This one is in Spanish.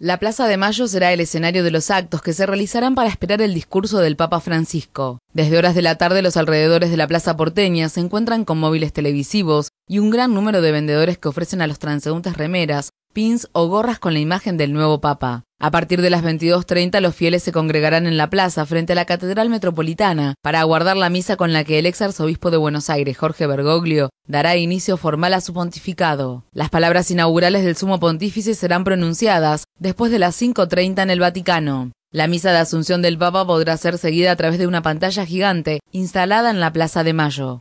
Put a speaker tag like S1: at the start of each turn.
S1: La Plaza de Mayo será el escenario de los actos que se realizarán para esperar el discurso del Papa Francisco. Desde horas de la tarde los alrededores de la Plaza porteña se encuentran con móviles televisivos y un gran número de vendedores que ofrecen a los transeúntes remeras, pins o gorras con la imagen del nuevo Papa. A partir de las 22.30 los fieles se congregarán en la plaza frente a la Catedral Metropolitana para aguardar la misa con la que el ex arzobispo de Buenos Aires, Jorge Bergoglio, dará inicio formal a su pontificado. Las palabras inaugurales del sumo pontífice serán pronunciadas después de las 5.30 en el Vaticano. La misa de Asunción del Papa podrá ser seguida a través de una pantalla gigante instalada en la Plaza de Mayo.